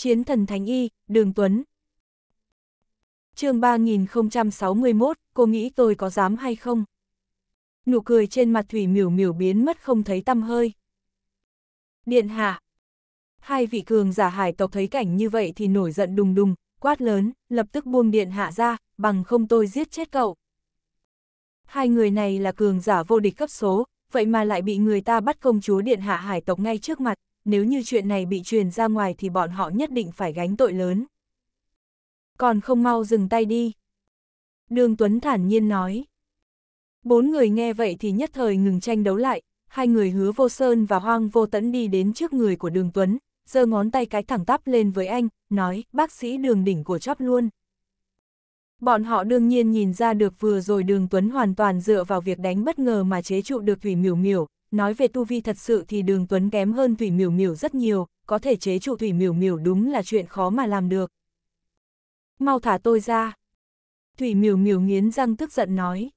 Chiến thần Thánh Y, Đường Tuấn. chương 3061, cô nghĩ tôi có dám hay không? Nụ cười trên mặt Thủy miểu miểu biến mất không thấy tâm hơi. Điện hạ. Hai vị cường giả hải tộc thấy cảnh như vậy thì nổi giận đùng đùng, quát lớn, lập tức buông điện hạ ra, bằng không tôi giết chết cậu. Hai người này là cường giả vô địch cấp số, vậy mà lại bị người ta bắt công chúa điện hạ hải tộc ngay trước mặt, nếu như chuyện này bị truyền ra ngoài thì bọn họ nhất định phải gánh tội lớn. Còn không mau dừng tay đi. Đường Tuấn thản nhiên nói. Bốn người nghe vậy thì nhất thời ngừng tranh đấu lại, hai người hứa vô sơn và hoang vô tẫn đi đến trước người của đường Tuấn, giơ ngón tay cái thẳng tắp lên với anh, nói, bác sĩ đường đỉnh của chóp luôn. Bọn họ đương nhiên nhìn ra được vừa rồi đường Tuấn hoàn toàn dựa vào việc đánh bất ngờ mà chế trụ được Thủy Miểu Miểu, nói về tu vi thật sự thì đường Tuấn kém hơn Thủy Miểu Miểu rất nhiều, có thể chế trụ Thủy Miểu Miểu đúng là chuyện khó mà làm được. Mau thả tôi ra. Thủy Miểu Miểu nghiến răng tức giận nói.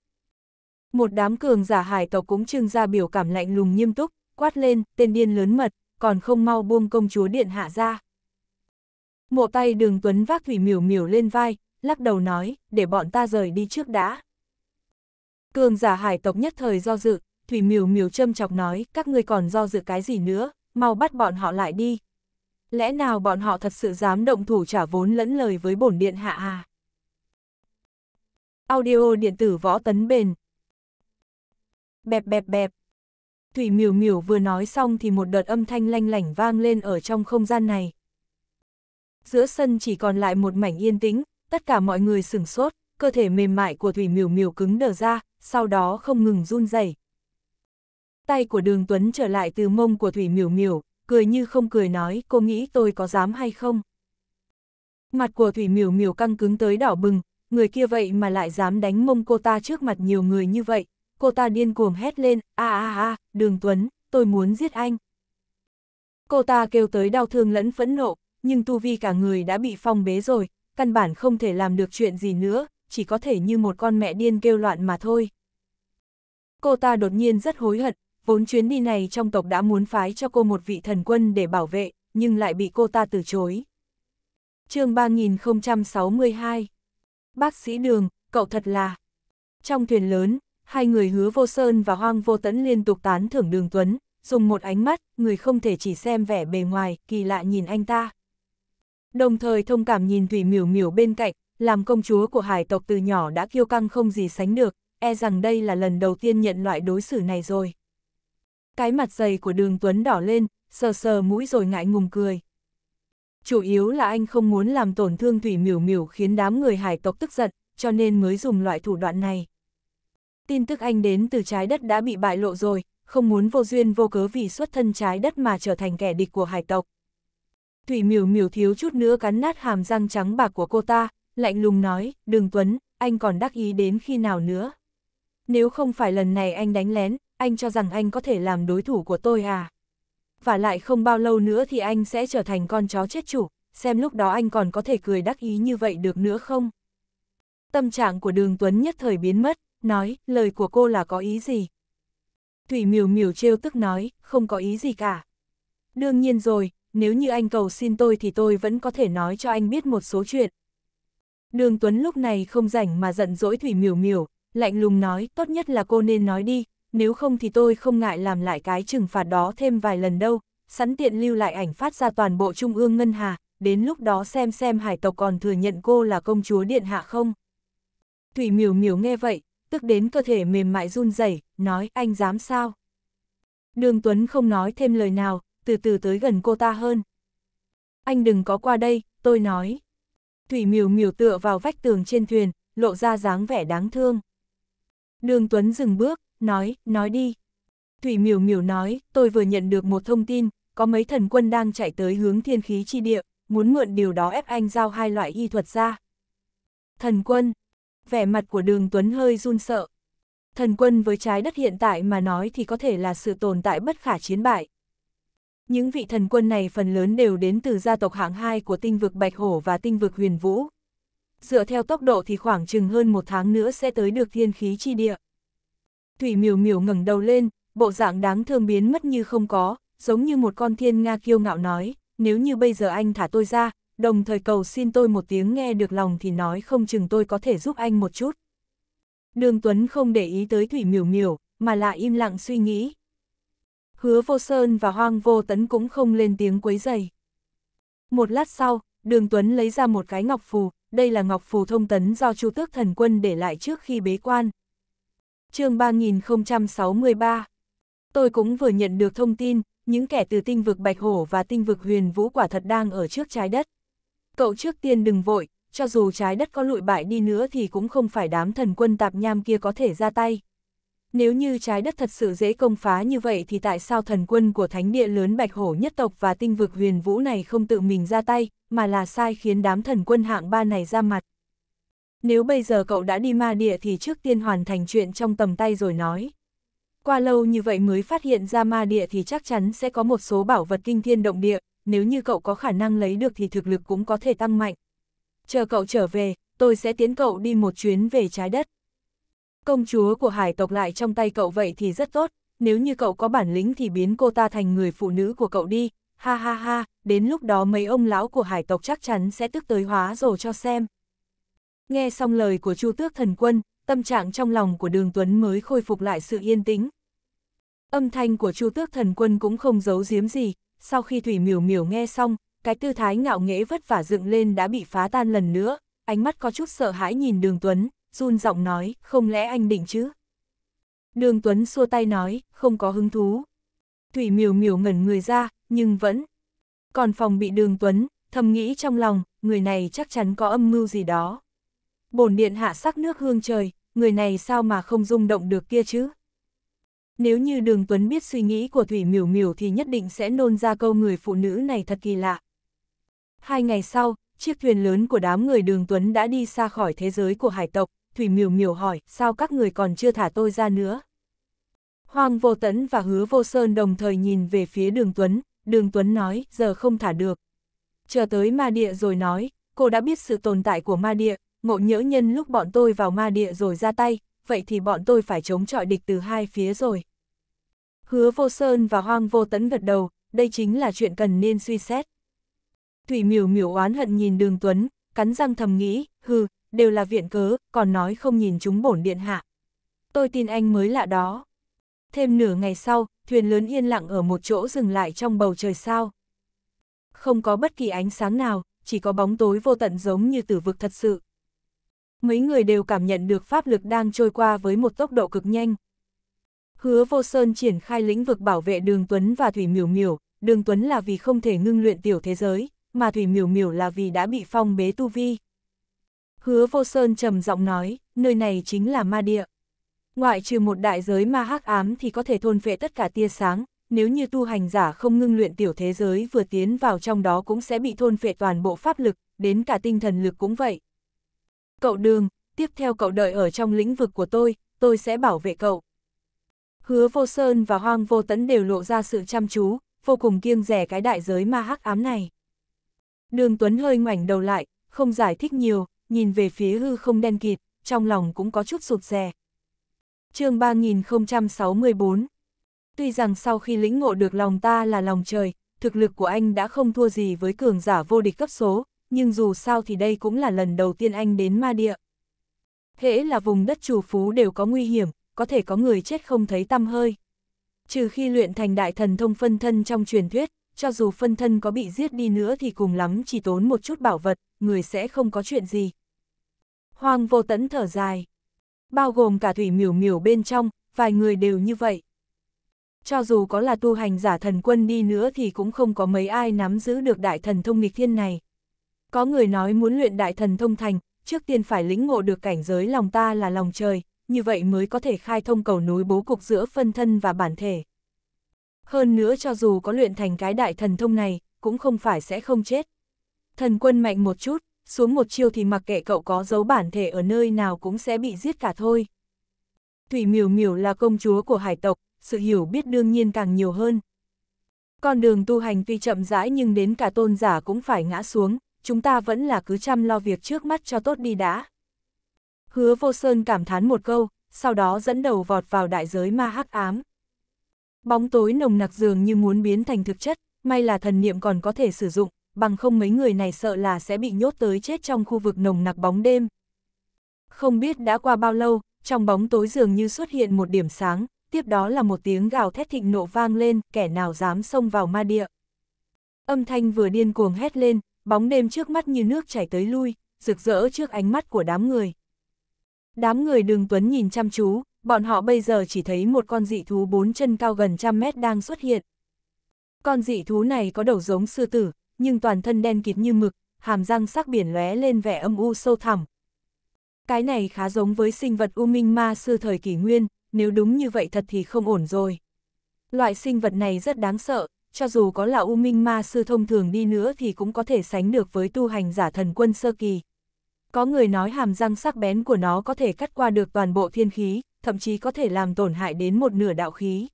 Một đám cường giả hải tộc cũng trưng ra biểu cảm lạnh lùng nghiêm túc, quát lên, tên điên lớn mật, còn không mau buông công chúa điện hạ ra. Mộ tay đường Tuấn vác Thủy Miểu Miểu lên vai, lắc đầu nói, để bọn ta rời đi trước đã. Cường giả hải tộc nhất thời do dự, Thủy Miểu Miểu châm chọc nói, các ngươi còn do dự cái gì nữa, mau bắt bọn họ lại đi. Lẽ nào bọn họ thật sự dám động thủ trả vốn lẫn lời với bổn điện hạ à? Audio điện tử võ tấn bền. Bẹp bẹp bẹp. Thủy Miểu Miểu vừa nói xong thì một đợt âm thanh lanh lảnh vang lên ở trong không gian này. Giữa sân chỉ còn lại một mảnh yên tĩnh, tất cả mọi người sửng sốt, cơ thể mềm mại của Thủy Miểu Miểu cứng đờ ra, sau đó không ngừng run rẩy tay của đường Tuấn trở lại từ mông của Thủy Miểu Miểu, cười như không cười nói cô nghĩ tôi có dám hay không. Mặt của Thủy Miểu Miểu căng cứng tới đỏ bừng, người kia vậy mà lại dám đánh mông cô ta trước mặt nhiều người như vậy, cô ta điên cuồng hét lên, a a a, đường Tuấn, tôi muốn giết anh. Cô ta kêu tới đau thương lẫn phẫn nộ, nhưng tu vi cả người đã bị phong bế rồi, căn bản không thể làm được chuyện gì nữa, chỉ có thể như một con mẹ điên kêu loạn mà thôi. Cô ta đột nhiên rất hối hận, vốn chuyến đi này trong tộc đã muốn phái cho cô một vị thần quân để bảo vệ, nhưng lại bị cô ta từ chối. chương 3062 Bác sĩ Đường, cậu thật là... Trong thuyền lớn, hai người hứa vô sơn và hoang vô tấn liên tục tán thưởng đường tuấn, dùng một ánh mắt, người không thể chỉ xem vẻ bề ngoài, kỳ lạ nhìn anh ta. Đồng thời thông cảm nhìn Thủy miểu miểu bên cạnh, làm công chúa của hải tộc từ nhỏ đã kiêu căng không gì sánh được, e rằng đây là lần đầu tiên nhận loại đối xử này rồi cái mặt dày của đường Tuấn đỏ lên, sờ sờ mũi rồi ngại ngùng cười. Chủ yếu là anh không muốn làm tổn thương Thủy Miểu Miểu khiến đám người hải tộc tức giận, cho nên mới dùng loại thủ đoạn này. Tin tức anh đến từ trái đất đã bị bại lộ rồi, không muốn vô duyên vô cớ vì xuất thân trái đất mà trở thành kẻ địch của hải tộc. Thủy Miểu Miểu thiếu chút nữa cắn nát hàm răng trắng bạc của cô ta, lạnh lùng nói, đường Tuấn, anh còn đắc ý đến khi nào nữa. Nếu không phải lần này anh đánh lén, anh cho rằng anh có thể làm đối thủ của tôi à? Và lại không bao lâu nữa thì anh sẽ trở thành con chó chết chủ, xem lúc đó anh còn có thể cười đắc ý như vậy được nữa không? Tâm trạng của đường Tuấn nhất thời biến mất, nói, lời của cô là có ý gì? Thủy miều miều trêu tức nói, không có ý gì cả. Đương nhiên rồi, nếu như anh cầu xin tôi thì tôi vẫn có thể nói cho anh biết một số chuyện. Đường Tuấn lúc này không rảnh mà giận dỗi Thủy miều miều, lạnh lùng nói, tốt nhất là cô nên nói đi, nếu không thì tôi không ngại làm lại cái trừng phạt đó thêm vài lần đâu, sẵn tiện lưu lại ảnh phát ra toàn bộ Trung ương Ngân Hà, đến lúc đó xem xem hải tộc còn thừa nhận cô là công chúa điện hạ không. Thủy miểu miểu nghe vậy, tức đến cơ thể mềm mại run rẩy nói anh dám sao. Đường Tuấn không nói thêm lời nào, từ từ tới gần cô ta hơn. Anh đừng có qua đây, tôi nói. Thủy miểu miểu tựa vào vách tường trên thuyền, lộ ra dáng vẻ đáng thương. Đường Tuấn dừng bước, nói, nói đi. Thủy miểu miểu nói, tôi vừa nhận được một thông tin, có mấy thần quân đang chạy tới hướng thiên khí chi địa, muốn mượn điều đó ép anh giao hai loại y thuật ra. Thần quân, vẻ mặt của đường Tuấn hơi run sợ. Thần quân với trái đất hiện tại mà nói thì có thể là sự tồn tại bất khả chiến bại. Những vị thần quân này phần lớn đều đến từ gia tộc hạng 2 của tinh vực Bạch Hổ và tinh vực Huyền Vũ. Dựa theo tốc độ thì khoảng chừng hơn một tháng nữa sẽ tới được thiên khí chi địa. Thủy miểu miểu ngẩng đầu lên, bộ dạng đáng thương biến mất như không có, giống như một con thiên nga kiêu ngạo nói, nếu như bây giờ anh thả tôi ra, đồng thời cầu xin tôi một tiếng nghe được lòng thì nói không chừng tôi có thể giúp anh một chút. Đường Tuấn không để ý tới Thủy miểu miểu, mà là im lặng suy nghĩ. Hứa vô sơn và hoang vô tấn cũng không lên tiếng quấy rầy. Một lát sau, đường Tuấn lấy ra một cái ngọc phù, đây là ngọc phù thông tấn do Chu tước thần quân để lại trước khi bế quan, chương 3063. Tôi cũng vừa nhận được thông tin, những kẻ từ tinh vực Bạch Hổ và tinh vực Huyền Vũ quả thật đang ở trước trái đất. Cậu trước tiên đừng vội, cho dù trái đất có lụi bại đi nữa thì cũng không phải đám thần quân tạp nham kia có thể ra tay. Nếu như trái đất thật sự dễ công phá như vậy thì tại sao thần quân của thánh địa lớn Bạch Hổ nhất tộc và tinh vực huyền vũ này không tự mình ra tay, mà là sai khiến đám thần quân hạng ba này ra mặt nếu bây giờ cậu đã đi ma địa thì trước tiên hoàn thành chuyện trong tầm tay rồi nói. Qua lâu như vậy mới phát hiện ra ma địa thì chắc chắn sẽ có một số bảo vật kinh thiên động địa, nếu như cậu có khả năng lấy được thì thực lực cũng có thể tăng mạnh. Chờ cậu trở về, tôi sẽ tiến cậu đi một chuyến về trái đất. Công chúa của hải tộc lại trong tay cậu vậy thì rất tốt, nếu như cậu có bản lĩnh thì biến cô ta thành người phụ nữ của cậu đi, ha ha ha, đến lúc đó mấy ông lão của hải tộc chắc chắn sẽ tức tới hóa rồi cho xem. Nghe xong lời của Chu Tước Thần Quân, tâm trạng trong lòng của Đường Tuấn mới khôi phục lại sự yên tĩnh. Âm thanh của Chu Tước Thần Quân cũng không giấu giếm gì, sau khi Thủy Miểu Miểu nghe xong, cái tư thái ngạo nghễ vất vả dựng lên đã bị phá tan lần nữa, ánh mắt có chút sợ hãi nhìn Đường Tuấn, run giọng nói, không lẽ anh định chứ? Đường Tuấn xua tay nói, không có hứng thú. Thủy Miểu Miểu ngẩn người ra, nhưng vẫn còn phòng bị Đường Tuấn, thầm nghĩ trong lòng, người này chắc chắn có âm mưu gì đó bổn điện hạ sắc nước hương trời, người này sao mà không rung động được kia chứ? Nếu như Đường Tuấn biết suy nghĩ của Thủy Miểu Miểu thì nhất định sẽ nôn ra câu người phụ nữ này thật kỳ lạ. Hai ngày sau, chiếc thuyền lớn của đám người Đường Tuấn đã đi xa khỏi thế giới của hải tộc, Thủy Miểu Miểu hỏi, sao các người còn chưa thả tôi ra nữa? Hoàng Vô Tấn và Hứa Vô Sơn đồng thời nhìn về phía Đường Tuấn, Đường Tuấn nói, giờ không thả được. Chờ tới ma địa rồi nói, cô đã biết sự tồn tại của ma địa, ngộ nhỡ nhân lúc bọn tôi vào ma địa rồi ra tay, vậy thì bọn tôi phải chống chọi địch từ hai phía rồi. Hứa vô sơn và hoang vô tấn gật đầu, đây chính là chuyện cần nên suy xét. Thủy miểu miểu oán hận nhìn đường Tuấn, cắn răng thầm nghĩ, hừ, đều là viện cớ, còn nói không nhìn chúng bổn điện hạ. Tôi tin anh mới lạ đó. Thêm nửa ngày sau, thuyền lớn yên lặng ở một chỗ dừng lại trong bầu trời sao. Không có bất kỳ ánh sáng nào, chỉ có bóng tối vô tận giống như tử vực thật sự mấy người đều cảm nhận được pháp lực đang trôi qua với một tốc độ cực nhanh. Hứa Vô Sơn triển khai lĩnh vực bảo vệ Đường Tuấn và Thủy Miểu Miểu, Đường Tuấn là vì không thể ngưng luyện tiểu thế giới, mà Thủy Miểu Miểu là vì đã bị phong bế tu vi. Hứa Vô Sơn trầm giọng nói, nơi này chính là ma địa. Ngoại trừ một đại giới ma hắc ám thì có thể thôn phệ tất cả tia sáng, nếu như tu hành giả không ngưng luyện tiểu thế giới vừa tiến vào trong đó cũng sẽ bị thôn phệ toàn bộ pháp lực, đến cả tinh thần lực cũng vậy cậu đường, tiếp theo cậu đợi ở trong lĩnh vực của tôi, tôi sẽ bảo vệ cậu. Hứa vô sơn và hoang vô tấn đều lộ ra sự chăm chú, vô cùng kiêng rẻ cái đại giới ma hắc ám này. Đường Tuấn hơi ngoảnh đầu lại, không giải thích nhiều, nhìn về phía hư không đen kịt, trong lòng cũng có chút sụt rè. chương 3064 Tuy rằng sau khi lĩnh ngộ được lòng ta là lòng trời, thực lực của anh đã không thua gì với cường giả vô địch cấp số, nhưng dù sao thì đây cũng là lần đầu tiên anh đến ma địa. Hễ là vùng đất chủ phú đều có nguy hiểm, có thể có người chết không thấy tăm hơi. Trừ khi luyện thành đại thần thông phân thân trong truyền thuyết, cho dù phân thân có bị giết đi nữa thì cùng lắm chỉ tốn một chút bảo vật, người sẽ không có chuyện gì. Hoàng vô tẫn thở dài. Bao gồm cả thủy miểu miểu bên trong, vài người đều như vậy. Cho dù có là tu hành giả thần quân đi nữa thì cũng không có mấy ai nắm giữ được đại thần thông nghịch thiên này. Có người nói muốn luyện đại thần thông thành, trước tiên phải lĩnh ngộ được cảnh giới lòng ta là lòng trời, như vậy mới có thể khai thông cầu núi bố cục giữa phân thân và bản thể. Hơn nữa cho dù có luyện thành cái đại thần thông này, cũng không phải sẽ không chết. Thần quân mạnh một chút, xuống một chiêu thì mặc kệ cậu có giấu bản thể ở nơi nào cũng sẽ bị giết cả thôi. Thủy miểu miểu là công chúa của hải tộc, sự hiểu biết đương nhiên càng nhiều hơn. Con đường tu hành tuy chậm rãi nhưng đến cả tôn giả cũng phải ngã xuống, chúng ta vẫn là cứ chăm lo việc trước mắt cho tốt đi đã. Hứa vô sơn cảm thán một câu, sau đó dẫn đầu vọt vào đại giới ma hắc ám. Bóng tối nồng nặc dường như muốn biến thành thực chất, may là thần niệm còn có thể sử dụng, bằng không mấy người này sợ là sẽ bị nhốt tới chết trong khu vực nồng nặc bóng đêm. Không biết đã qua bao lâu, trong bóng tối dường như xuất hiện một điểm sáng, tiếp đó là một tiếng gào thét thịnh nộ vang lên, kẻ nào dám xông vào ma địa. Âm thanh vừa điên cuồng hét lên, bóng đêm trước mắt như nước chảy tới lui, rực rỡ trước ánh mắt của đám người. Đám người đường tuấn nhìn chăm chú, bọn họ bây giờ chỉ thấy một con dị thú bốn chân cao gần trăm mét đang xuất hiện. Con dị thú này có đầu giống sư tử, nhưng toàn thân đen kịt như mực, hàm răng sắc biển lóe lên vẻ âm u sâu thẳm. Cái này khá giống với sinh vật U Minh Ma sư thời kỷ nguyên, nếu đúng như vậy thật thì không ổn rồi. Loại sinh vật này rất đáng sợ, cho dù có là U Minh Ma Sư thông thường đi nữa thì cũng có thể sánh được với tu hành giả thần quân sơ kỳ. Có người nói hàm răng sắc bén của nó có thể cắt qua được toàn bộ thiên khí, thậm chí có thể làm tổn hại đến một nửa đạo khí.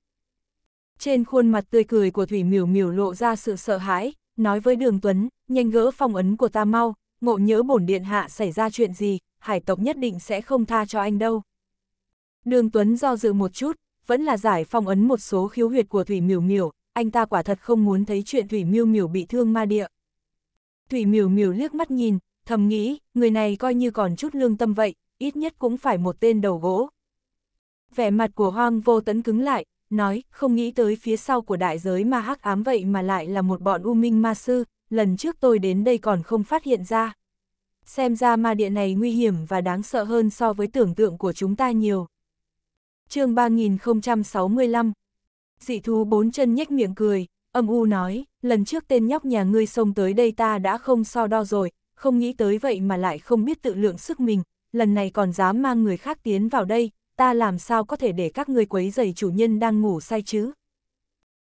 Trên khuôn mặt tươi cười của Thủy Miểu Miểu lộ ra sự sợ hãi, nói với Đường Tuấn, nhanh gỡ phong ấn của ta mau, ngộ nhớ bổn điện hạ xảy ra chuyện gì, hải tộc nhất định sẽ không tha cho anh đâu. Đường Tuấn do dự một chút, vẫn là giải phong ấn một số khiếu huyệt của Thủy Miểu Miểu, anh ta quả thật không muốn thấy chuyện Thủy Miêu Miểu bị thương ma địa. Thủy Miểu Miểu liếc mắt nhìn, thầm nghĩ, người này coi như còn chút lương tâm vậy, ít nhất cũng phải một tên đầu gỗ. Vẻ mặt của Hoang Vô Tấn cứng lại, nói, không nghĩ tới phía sau của đại giới ma hắc ám vậy mà lại là một bọn u minh ma sư, lần trước tôi đến đây còn không phát hiện ra. Xem ra ma địa này nguy hiểm và đáng sợ hơn so với tưởng tượng của chúng ta nhiều. chương 3065, Dị thú bốn chân nhếch miệng cười, âm u nói, lần trước tên nhóc nhà ngươi xông tới đây ta đã không so đo rồi, không nghĩ tới vậy mà lại không biết tự lượng sức mình, lần này còn dám mang người khác tiến vào đây, ta làm sao có thể để các ngươi quấy giày chủ nhân đang ngủ say chứ.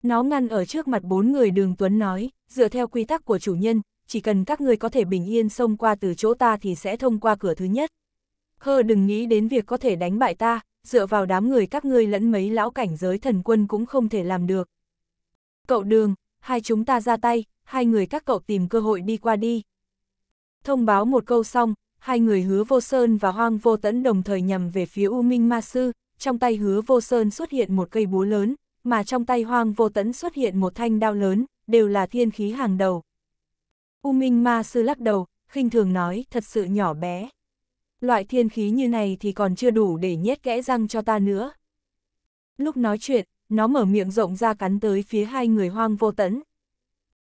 Nó ngăn ở trước mặt bốn người đường Tuấn nói, dựa theo quy tắc của chủ nhân, chỉ cần các ngươi có thể bình yên xông qua từ chỗ ta thì sẽ thông qua cửa thứ nhất. Hơ đừng nghĩ đến việc có thể đánh bại ta, dựa vào đám người các ngươi lẫn mấy lão cảnh giới thần quân cũng không thể làm được. Cậu đường, hai chúng ta ra tay, hai người các cậu tìm cơ hội đi qua đi. Thông báo một câu xong, hai người hứa vô sơn và hoang vô tẫn đồng thời nhằm về phía U Minh Ma Sư, trong tay hứa vô sơn xuất hiện một cây búa lớn, mà trong tay hoang vô tẫn xuất hiện một thanh đao lớn, đều là thiên khí hàng đầu. U Minh Ma Sư lắc đầu, khinh thường nói thật sự nhỏ bé loại thiên khí như này thì còn chưa đủ để nhét kẽ răng cho ta nữa. Lúc nói chuyện, nó mở miệng rộng ra cắn tới phía hai người hoang vô tẫn.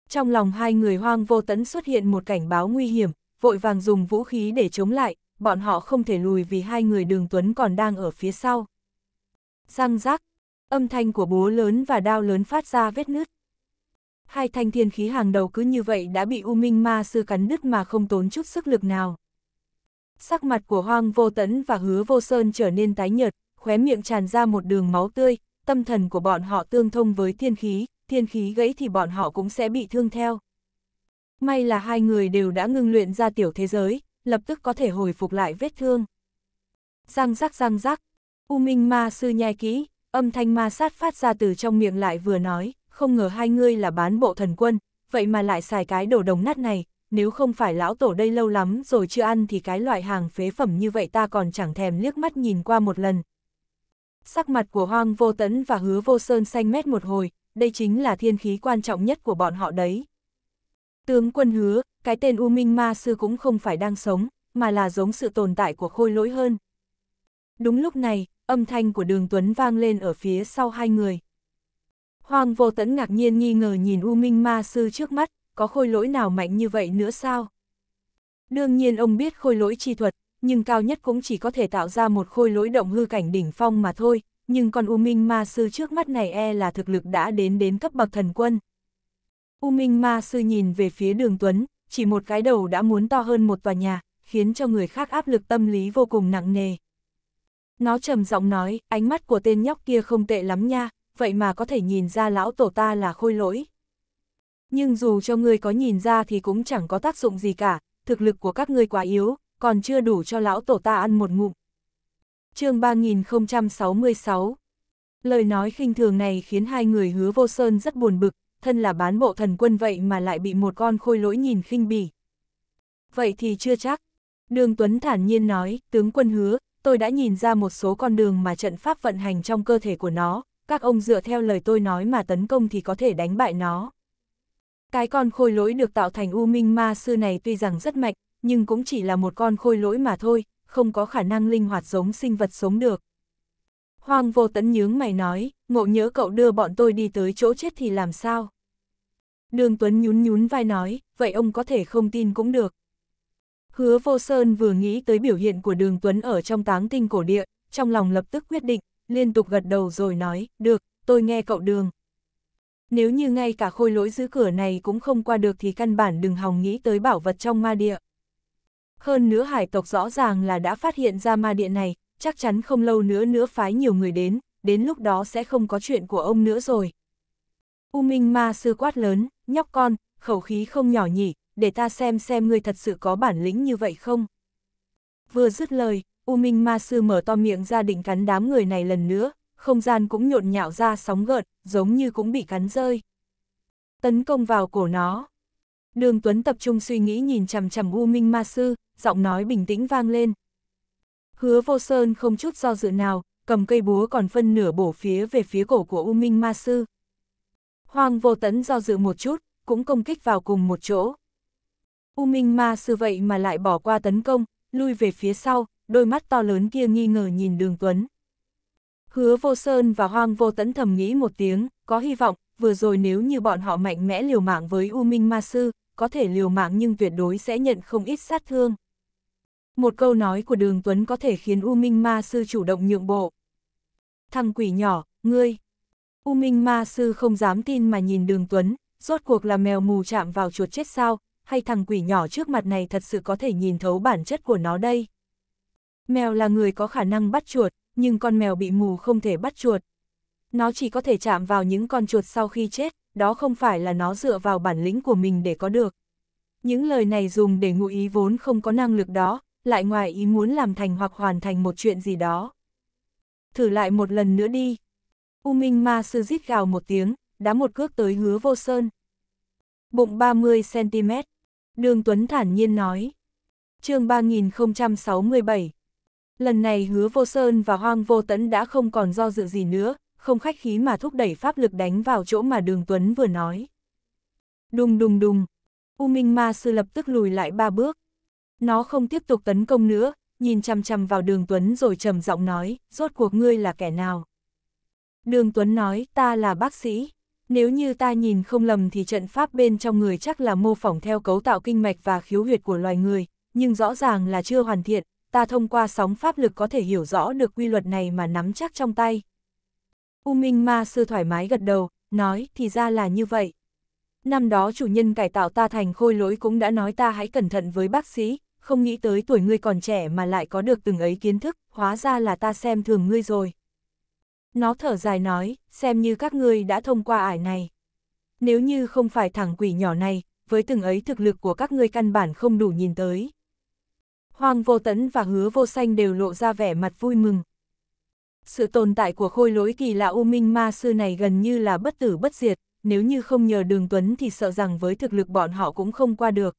Trong lòng hai người hoang vô tẫn xuất hiện một cảnh báo nguy hiểm, vội vàng dùng vũ khí để chống lại, bọn họ không thể lùi vì hai người đường tuấn còn đang ở phía sau. Răng rác, âm thanh của búa lớn và đao lớn phát ra vết nứt. Hai thanh thiên khí hàng đầu cứ như vậy đã bị U Minh Ma Sư cắn đứt mà không tốn chút sức lực nào sắc mặt của Hoang Vô Tấn và Hứa Vô Sơn trở nên tái nhợt, khóe miệng tràn ra một đường máu tươi, tâm thần của bọn họ tương thông với thiên khí, thiên khí gãy thì bọn họ cũng sẽ bị thương theo. May là hai người đều đã ngưng luyện ra tiểu thế giới, lập tức có thể hồi phục lại vết thương. Răng rắc răng rắc, U Minh Ma Sư nhai kỹ, âm thanh ma sát phát ra từ trong miệng lại vừa nói, không ngờ hai ngươi là bán bộ thần quân, vậy mà lại xài cái đồ đồng nát này, nếu không phải lão tổ đây lâu lắm rồi chưa ăn thì cái loại hàng phế phẩm như vậy ta còn chẳng thèm liếc mắt nhìn qua một lần. Sắc mặt của Hoang Vô Tấn và Hứa Vô Sơn xanh mét một hồi, đây chính là thiên khí quan trọng nhất của bọn họ đấy. Tướng quân hứa, cái tên U Minh Ma Sư cũng không phải đang sống, mà là giống sự tồn tại của khôi lỗi hơn. Đúng lúc này, âm thanh của đường Tuấn vang lên ở phía sau hai người. Hoàng vô tẫn ngạc nhiên nghi ngờ nhìn U Minh Ma Sư trước mắt, có khôi lỗi nào mạnh như vậy nữa sao? Đương nhiên ông biết khôi lỗi chi thuật, nhưng cao nhất cũng chỉ có thể tạo ra một khôi lỗi động hư cảnh đỉnh phong mà thôi, nhưng con U Minh Ma Sư trước mắt này e là thực lực đã đến đến cấp bậc thần quân. U Minh Ma Sư nhìn về phía đường Tuấn, chỉ một cái đầu đã muốn to hơn một tòa nhà, khiến cho người khác áp lực tâm lý vô cùng nặng nề. Nó trầm giọng nói, ánh mắt của tên nhóc kia không tệ lắm nha, vậy mà có thể nhìn ra lão tổ ta là khôi lỗi nhưng dù cho ngươi có nhìn ra thì cũng chẳng có tác dụng gì cả, thực lực của các ngươi quá yếu, còn chưa đủ cho lão tổ ta ăn một ngụm. chương 3066 Lời nói khinh thường này khiến hai người hứa vô sơn rất buồn bực, thân là bán bộ thần quân vậy mà lại bị một con khôi lỗi nhìn khinh bỉ. Vậy thì chưa chắc. Đường Tuấn thản nhiên nói, tướng quân hứa, tôi đã nhìn ra một số con đường mà trận pháp vận hành trong cơ thể của nó, các ông dựa theo lời tôi nói mà tấn công thì có thể đánh bại nó. Cái con khôi lỗi được tạo thành U Minh Ma Sư này tuy rằng rất mạnh, nhưng cũng chỉ là một con khôi lỗi mà thôi, không có khả năng linh hoạt giống sinh vật sống được. Hoàng vô tấn nhướng mày nói, ngộ nhớ cậu đưa bọn tôi đi tới chỗ chết thì làm sao? Đường Tuấn nhún nhún vai nói, vậy ông có thể không tin cũng được. Hứa vô sơn vừa nghĩ tới biểu hiện của đường Tuấn ở trong táng tinh cổ địa, trong lòng lập tức quyết định, liên tục gật đầu rồi nói, được, tôi nghe cậu đường nếu như ngay cả khôi lỗi giữ cửa này cũng không qua được thì căn bản đừng hòng nghĩ tới bảo vật trong ma địa. Hơn nữa hải tộc rõ ràng là đã phát hiện ra ma địa này, chắc chắn không lâu nữa nữa phái nhiều người đến, đến lúc đó sẽ không có chuyện của ông nữa rồi. U Minh ma sư quát lớn, nhóc con, khẩu khí không nhỏ nhỉ, để ta xem xem ngươi thật sự có bản lĩnh như vậy không. Vừa dứt lời, U Minh ma sư mở to miệng ra định cắn đám người này lần nữa, không gian cũng nhộn nhạo ra sóng gợn, giống như cũng bị cắn rơi. Tấn công vào cổ nó. Đường Tuấn tập trung suy nghĩ nhìn chằm chằm U Minh Ma Sư, giọng nói bình tĩnh vang lên. Hứa vô sơn không chút do dự nào, cầm cây búa còn phân nửa bổ phía về phía cổ của U Minh Ma Sư. Hoàng vô tấn do dự một chút, cũng công kích vào cùng một chỗ. U Minh Ma Sư vậy mà lại bỏ qua tấn công, lui về phía sau, đôi mắt to lớn kia nghi ngờ nhìn đường Tuấn. Hứa vô sơn và hoang vô tấn thầm nghĩ một tiếng, có hy vọng, vừa rồi nếu như bọn họ mạnh mẽ liều mạng với U Minh Ma Sư, có thể liều mạng nhưng tuyệt đối sẽ nhận không ít sát thương. Một câu nói của Đường Tuấn có thể khiến U Minh Ma Sư chủ động nhượng bộ. Thằng quỷ nhỏ, ngươi! U Minh Ma Sư không dám tin mà nhìn Đường Tuấn, rốt cuộc là mèo mù chạm vào chuột chết sao, hay thằng quỷ nhỏ trước mặt này thật sự có thể nhìn thấu bản chất của nó đây. Mèo là người có khả năng bắt chuột, nhưng con mèo bị mù không thể bắt chuột. Nó chỉ có thể chạm vào những con chuột sau khi chết, đó không phải là nó dựa vào bản lĩnh của mình để có được. Những lời này dùng để ngụ ý vốn không có năng lực đó, lại ngoài ý muốn làm thành hoặc hoàn thành một chuyện gì đó. Thử lại một lần nữa đi. U Minh Ma Sư rít gào một tiếng, đá một cước tới hứa vô sơn. Bụng 30cm. Đường Tuấn thản nhiên nói. chương 3067, Lần này hứa vô sơn và hoang vô tấn đã không còn do dự gì nữa, không khách khí mà thúc đẩy pháp lực đánh vào chỗ mà đường Tuấn vừa nói. Đùng đùng đùng, U Minh Ma Sư lập tức lùi lại ba bước. Nó không tiếp tục tấn công nữa, nhìn chằm chằm vào đường Tuấn rồi trầm giọng nói, rốt cuộc ngươi là kẻ nào. Đường Tuấn nói, ta là bác sĩ. Nếu như ta nhìn không lầm thì trận pháp bên trong người chắc là mô phỏng theo cấu tạo kinh mạch và khiếu huyệt của loài người, nhưng rõ ràng là chưa hoàn thiện, ta thông qua sóng pháp lực có thể hiểu rõ được quy luật này mà nắm chắc trong tay. U Minh Ma Sư thoải mái gật đầu, nói thì ra là như vậy. Năm đó chủ nhân cải tạo ta thành khôi lỗi cũng đã nói ta hãy cẩn thận với bác sĩ, không nghĩ tới tuổi ngươi còn trẻ mà lại có được từng ấy kiến thức, hóa ra là ta xem thường ngươi rồi. Nó thở dài nói, xem như các ngươi đã thông qua ải này. Nếu như không phải thằng quỷ nhỏ này, với từng ấy thực lực của các ngươi căn bản không đủ nhìn tới. Hoàng Vô Tấn và Hứa Vô Xanh đều lộ ra vẻ mặt vui mừng. Sự tồn tại của khôi lỗi kỳ lạ U Minh Ma Sư này gần như là bất tử bất diệt, nếu như không nhờ Đường Tuấn thì sợ rằng với thực lực bọn họ cũng không qua được.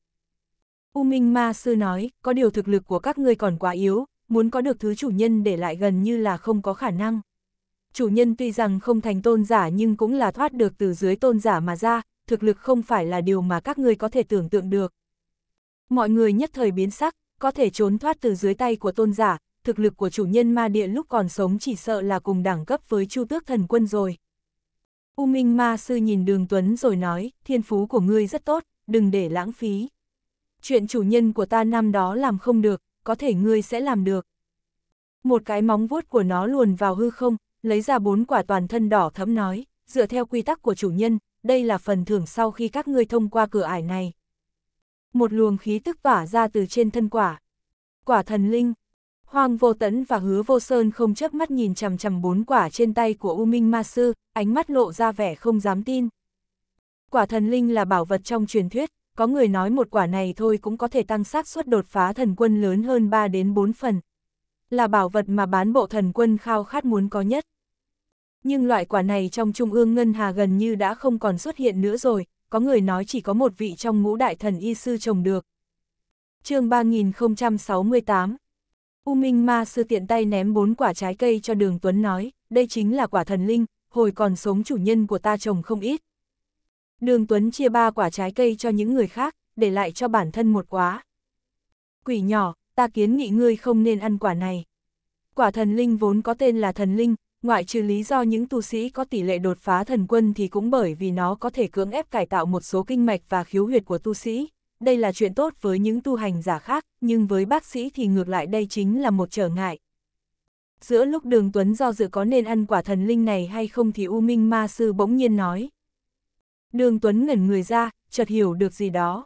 U Minh Ma Sư nói, có điều thực lực của các ngươi còn quá yếu, muốn có được thứ chủ nhân để lại gần như là không có khả năng. Chủ nhân tuy rằng không thành tôn giả nhưng cũng là thoát được từ dưới tôn giả mà ra, thực lực không phải là điều mà các ngươi có thể tưởng tượng được. Mọi người nhất thời biến sắc, có thể trốn thoát từ dưới tay của tôn giả, thực lực của chủ nhân ma địa lúc còn sống chỉ sợ là cùng đẳng cấp với Chu Tước Thần Quân rồi. U Minh Ma Sư nhìn Đường Tuấn rồi nói, thiên phú của ngươi rất tốt, đừng để lãng phí. Chuyện chủ nhân của ta năm đó làm không được, có thể ngươi sẽ làm được. Một cái móng vuốt của nó luồn vào hư không, lấy ra bốn quả toàn thân đỏ thấm nói, dựa theo quy tắc của chủ nhân, đây là phần thưởng sau khi các ngươi thông qua cửa ải này một luồng khí tức tỏa ra từ trên thân quả. Quả thần linh. Hoàng Vô Tẫn và Hứa Vô Sơn không chớp mắt nhìn chằm chằm bốn quả trên tay của U Minh Ma Sư, ánh mắt lộ ra vẻ không dám tin. Quả thần linh là bảo vật trong truyền thuyết, có người nói một quả này thôi cũng có thể tăng xác suất đột phá thần quân lớn hơn 3 đến 4 phần. Là bảo vật mà bán bộ thần quân khao khát muốn có nhất. Nhưng loại quả này trong trung ương ngân hà gần như đã không còn xuất hiện nữa rồi, có người nói chỉ có một vị trong ngũ đại thần y sư trồng được. chương 3068 U Minh Ma Sư tiện tay ném bốn quả trái cây cho đường Tuấn nói, đây chính là quả thần linh, hồi còn sống chủ nhân của ta trồng không ít. Đường Tuấn chia ba quả trái cây cho những người khác, để lại cho bản thân một quả. Quỷ nhỏ, ta kiến nghị ngươi không nên ăn quả này. Quả thần linh vốn có tên là thần linh, ngoại trừ lý do những tu sĩ có tỷ lệ đột phá thần quân thì cũng bởi vì nó có thể cưỡng ép cải tạo một số kinh mạch và khiếu huyệt của tu sĩ. Đây là chuyện tốt với những tu hành giả khác, nhưng với bác sĩ thì ngược lại đây chính là một trở ngại. Giữa lúc đường Tuấn do dự có nên ăn quả thần linh này hay không thì U Minh Ma Sư bỗng nhiên nói. Đường Tuấn ngẩn người ra, chợt hiểu được gì đó.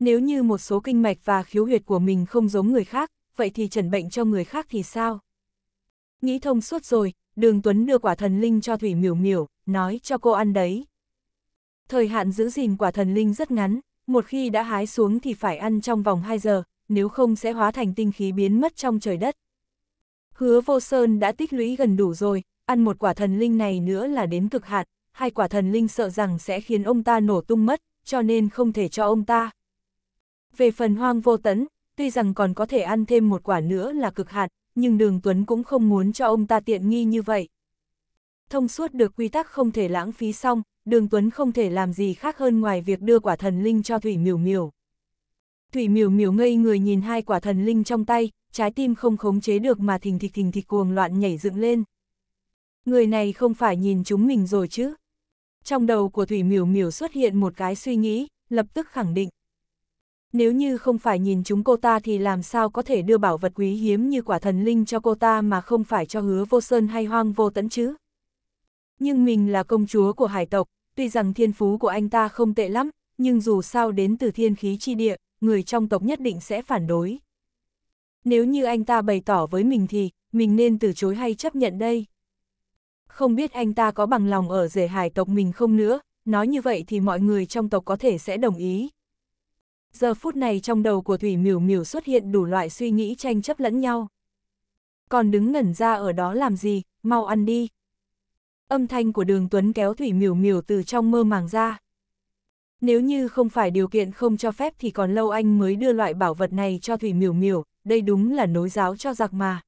Nếu như một số kinh mạch và khiếu huyệt của mình không giống người khác, vậy thì chẩn bệnh cho người khác thì sao? Nghĩ thông suốt rồi, đường Tuấn đưa quả thần linh cho Thủy Miểu Miểu, nói cho cô ăn đấy. Thời hạn giữ gìn quả thần linh rất ngắn, một khi đã hái xuống thì phải ăn trong vòng 2 giờ, nếu không sẽ hóa thành tinh khí biến mất trong trời đất. Hứa vô sơn đã tích lũy gần đủ rồi, ăn một quả thần linh này nữa là đến cực hạn, hai quả thần linh sợ rằng sẽ khiến ông ta nổ tung mất, cho nên không thể cho ông ta. Về phần hoang vô tấn, tuy rằng còn có thể ăn thêm một quả nữa là cực hạn, nhưng đường Tuấn cũng không muốn cho ông ta tiện nghi như vậy. Thông suốt được quy tắc không thể lãng phí xong, đường Tuấn không thể làm gì khác hơn ngoài việc đưa quả thần linh cho Thủy Miểu Miểu. Thủy Miểu Miểu ngây người nhìn hai quả thần linh trong tay, trái tim không khống chế được mà thình thịch thình thịch cuồng loạn nhảy dựng lên. Người này không phải nhìn chúng mình rồi chứ? Trong đầu của Thủy Miểu Miểu xuất hiện một cái suy nghĩ, lập tức khẳng định. Nếu như không phải nhìn chúng cô ta thì làm sao có thể đưa bảo vật quý hiếm như quả thần linh cho cô ta mà không phải cho hứa vô sơn hay hoang vô tẫn chứ? Nhưng mình là công chúa của hải tộc, tuy rằng thiên phú của anh ta không tệ lắm, nhưng dù sao đến từ thiên khí chi địa, người trong tộc nhất định sẽ phản đối. Nếu như anh ta bày tỏ với mình thì, mình nên từ chối hay chấp nhận đây? Không biết anh ta có bằng lòng ở rể hải tộc mình không nữa, nói như vậy thì mọi người trong tộc có thể sẽ đồng ý. Giờ phút này trong đầu của Thủy Miểu Miểu xuất hiện đủ loại suy nghĩ tranh chấp lẫn nhau. Còn đứng ngẩn ra ở đó làm gì, mau ăn đi. Âm thanh của đường Tuấn kéo Thủy Miểu Miểu từ trong mơ màng ra. Nếu như không phải điều kiện không cho phép thì còn lâu anh mới đưa loại bảo vật này cho Thủy Miểu Miểu, đây đúng là nối giáo cho giặc mà.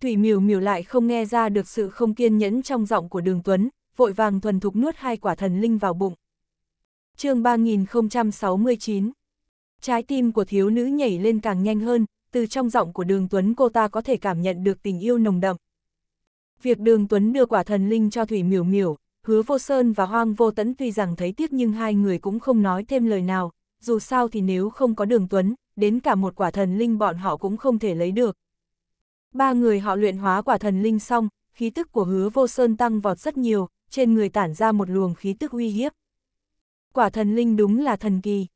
Thủy Miểu Miểu lại không nghe ra được sự không kiên nhẫn trong giọng của đường Tuấn, vội vàng thuần thục nuốt hai quả thần linh vào bụng chương 3069 Trái tim của thiếu nữ nhảy lên càng nhanh hơn, từ trong giọng của đường Tuấn cô ta có thể cảm nhận được tình yêu nồng đậm. Việc đường Tuấn đưa quả thần linh cho Thủy Miểu Miểu, hứa vô sơn và hoang vô tấn tuy rằng thấy tiếc nhưng hai người cũng không nói thêm lời nào, dù sao thì nếu không có đường Tuấn, đến cả một quả thần linh bọn họ cũng không thể lấy được. Ba người họ luyện hóa quả thần linh xong, khí tức của hứa vô sơn tăng vọt rất nhiều, trên người tản ra một luồng khí tức uy hiếp quả thần linh đúng là thần kỳ.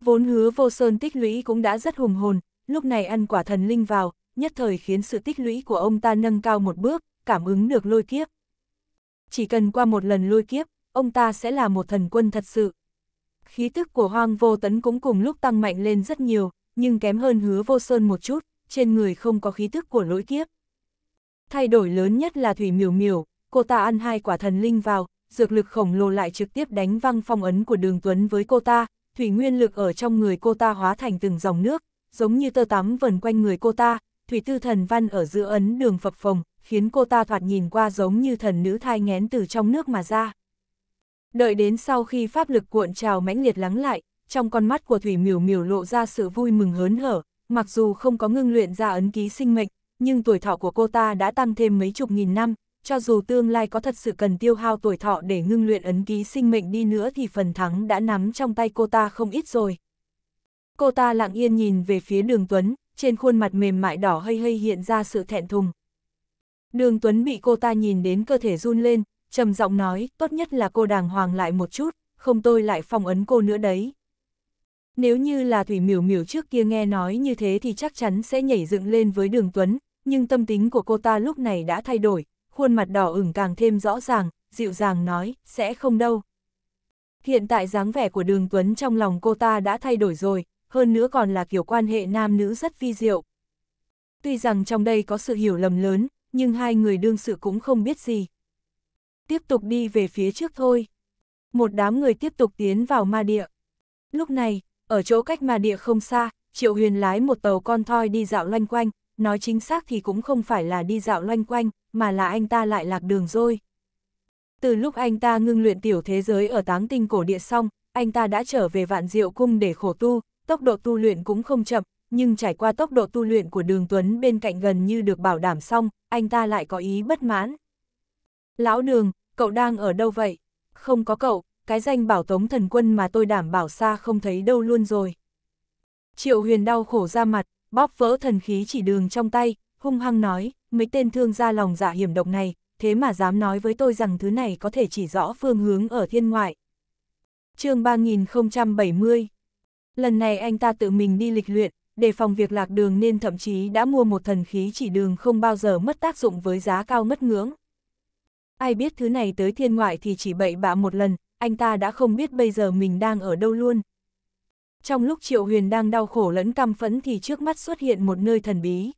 Vốn hứa vô sơn tích lũy cũng đã rất hùng hồn, lúc này ăn quả thần linh vào, nhất thời khiến sự tích lũy của ông ta nâng cao một bước, cảm ứng được lôi kiếp. Chỉ cần qua một lần lôi kiếp, ông ta sẽ là một thần quân thật sự. Khí tức của hoang vô tấn cũng cùng lúc tăng mạnh lên rất nhiều, nhưng kém hơn hứa vô sơn một chút, trên người không có khí tức của lỗi kiếp. Thay đổi lớn nhất là Thủy Miểu Miểu, cô ta ăn hai quả thần linh vào, dược lực khổng lồ lại trực tiếp đánh văng phong ấn của đường tuấn với cô ta, thủy nguyên lực ở trong người cô ta hóa thành từng dòng nước, giống như tơ tắm vần quanh người cô ta, thủy tư thần văn ở giữa ấn đường phập phồng, khiến cô ta thoạt nhìn qua giống như thần nữ thai ngén từ trong nước mà ra. Đợi đến sau khi pháp lực cuộn trào mãnh liệt lắng lại, trong con mắt của Thủy Miểu Miểu lộ ra sự vui mừng hớn hở, mặc dù không có ngưng luyện ra ấn ký sinh mệnh, nhưng tuổi thọ của cô ta đã tăng thêm mấy chục nghìn năm, cho dù tương lai có thật sự cần tiêu hao tuổi thọ để ngưng luyện ấn ký sinh mệnh đi nữa thì phần thắng đã nắm trong tay cô ta không ít rồi. Cô ta lặng yên nhìn về phía đường Tuấn, trên khuôn mặt mềm mại đỏ hơi hơi hiện ra sự thẹn thùng. Đường Tuấn bị cô ta nhìn đến cơ thể run lên, trầm giọng nói, tốt nhất là cô đàng hoàng lại một chút, không tôi lại phong ấn cô nữa đấy. Nếu như là Thủy Miểu Miểu trước kia nghe nói như thế thì chắc chắn sẽ nhảy dựng lên với đường Tuấn, nhưng tâm tính của cô ta lúc này đã thay đổi, khuôn mặt đỏ ửng càng thêm rõ ràng, dịu dàng nói, sẽ không đâu. Hiện tại dáng vẻ của đường Tuấn trong lòng cô ta đã thay đổi rồi, hơn nữa còn là kiểu quan hệ nam nữ rất vi diệu. Tuy rằng trong đây có sự hiểu lầm lớn, nhưng hai người đương sự cũng không biết gì. Tiếp tục đi về phía trước thôi. Một đám người tiếp tục tiến vào ma địa. Lúc này, ở chỗ cách ma địa không xa, Triệu Huyền lái một tàu con thoi đi dạo loanh quanh, nói chính xác thì cũng không phải là đi dạo loanh quanh, mà là anh ta lại lạc đường rồi. Từ lúc anh ta ngưng luyện tiểu thế giới ở táng tinh cổ địa xong, anh ta đã trở về vạn diệu cung để khổ tu, tốc độ tu luyện cũng không chậm, nhưng trải qua tốc độ tu luyện của đường Tuấn bên cạnh gần như được bảo đảm xong, anh ta lại có ý bất mãn. Lão đường, cậu đang ở đâu vậy? Không có cậu, cái danh bảo tống thần quân mà tôi đảm bảo xa không thấy đâu luôn rồi. Triệu huyền đau khổ ra mặt, bóp vỡ thần khí chỉ đường trong tay, hung hăng nói, mấy tên thương gia lòng dạ hiểm độc này, thế mà dám nói với tôi rằng thứ này có thể chỉ rõ phương hướng ở thiên ngoại. chương 3070 Lần này anh ta tự mình đi lịch luyện, để phòng việc lạc đường nên thậm chí đã mua một thần khí chỉ đường không bao giờ mất tác dụng với giá cao mất ngưỡng. Ai biết thứ này tới thiên ngoại thì chỉ bậy bạ một lần, anh ta đã không biết bây giờ mình đang ở đâu luôn. Trong lúc Triệu Huyền đang đau khổ lẫn căm phẫn thì trước mắt xuất hiện một nơi thần bí.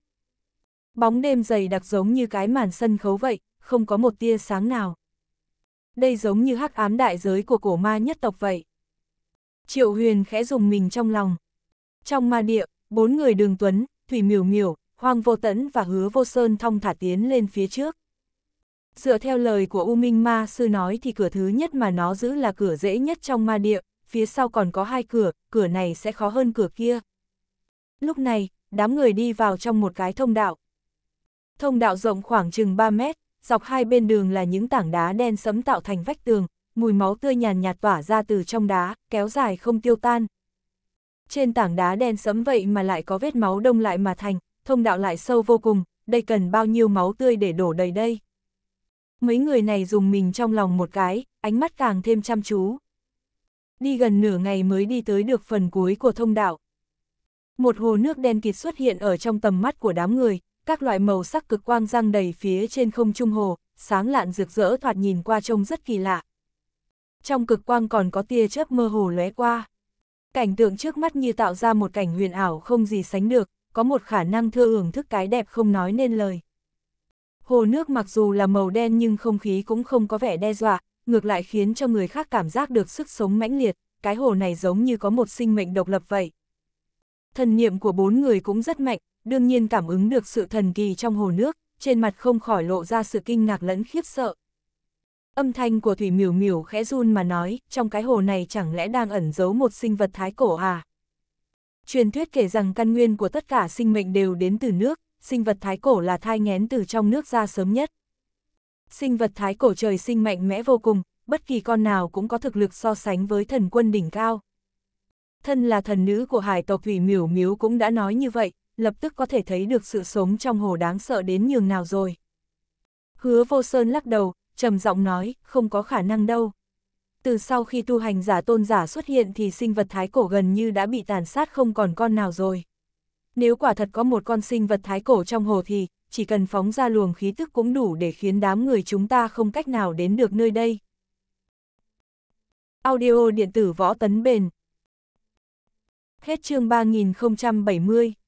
Bóng đêm dày đặc giống như cái màn sân khấu vậy, không có một tia sáng nào. Đây giống như hắc ám đại giới của cổ ma nhất tộc vậy. Triệu Huyền khẽ dùng mình trong lòng. Trong ma địa, bốn người đường tuấn, thủy miểu miểu, hoang vô tẫn và hứa vô sơn thong thả tiến lên phía trước. Dựa theo lời của U Minh Ma Sư nói thì cửa thứ nhất mà nó giữ là cửa dễ nhất trong ma địa, phía sau còn có hai cửa, cửa này sẽ khó hơn cửa kia. Lúc này, đám người đi vào trong một cái thông đạo. Thông đạo rộng khoảng chừng 3 mét, dọc hai bên đường là những tảng đá đen sẫm tạo thành vách tường, mùi máu tươi nhàn nhạt tỏa ra từ trong đá, kéo dài không tiêu tan. Trên tảng đá đen sẫm vậy mà lại có vết máu đông lại mà thành, thông đạo lại sâu vô cùng, đây cần bao nhiêu máu tươi để đổ đầy đây. Mấy người này dùng mình trong lòng một cái, ánh mắt càng thêm chăm chú, đi gần nửa ngày mới đi tới được phần cuối của thông đạo. Một hồ nước đen kịt xuất hiện ở trong tầm mắt của đám người, các loại màu sắc cực quang răng đầy phía trên không trung hồ, sáng lạn rực rỡ thoạt nhìn qua trông rất kỳ lạ. Trong cực quang còn có tia chớp mơ hồ lóe qua. Cảnh tượng trước mắt như tạo ra một cảnh huyền ảo không gì sánh được, có một khả năng thưa hưởng thức cái đẹp không nói nên lời. Hồ nước mặc dù là màu đen nhưng không khí cũng không có vẻ đe dọa, ngược lại khiến cho người khác cảm giác được sức sống mãnh liệt, cái hồ này giống như có một sinh mệnh độc lập vậy. Thần niệm của bốn người cũng rất mạnh, đương nhiên cảm ứng được sự thần kỳ trong hồ nước, trên mặt không khỏi lộ ra sự kinh ngạc lẫn khiếp sợ. Âm thanh của Thủy Miểu Miểu khẽ run mà nói, trong cái hồ này chẳng lẽ đang ẩn giấu một sinh vật thái cổ à? Truyền thuyết kể rằng căn nguyên của tất cả sinh mệnh đều đến từ nước, sinh vật thái cổ là thai ngén từ trong nước ra sớm nhất. Sinh vật thái cổ trời sinh mạnh mẽ vô cùng, bất kỳ con nào cũng có thực lực so sánh với thần quân đỉnh cao. Thân là thần nữ của hải tộc Thủy Miểu Miếu cũng đã nói như vậy, lập tức có thể thấy được sự sống trong hồ đáng sợ đến nhường nào rồi. Hứa vô sơn lắc đầu, trầm giọng nói, không có khả năng đâu. Từ sau khi tu hành giả tôn giả xuất hiện thì sinh vật thái cổ gần như đã bị tàn sát không còn con nào rồi. Nếu quả thật có một con sinh vật thái cổ trong hồ thì, chỉ cần phóng ra luồng khí tức cũng đủ để khiến đám người chúng ta không cách nào đến được nơi đây. Audio điện tử võ tấn bền Hết chương 3070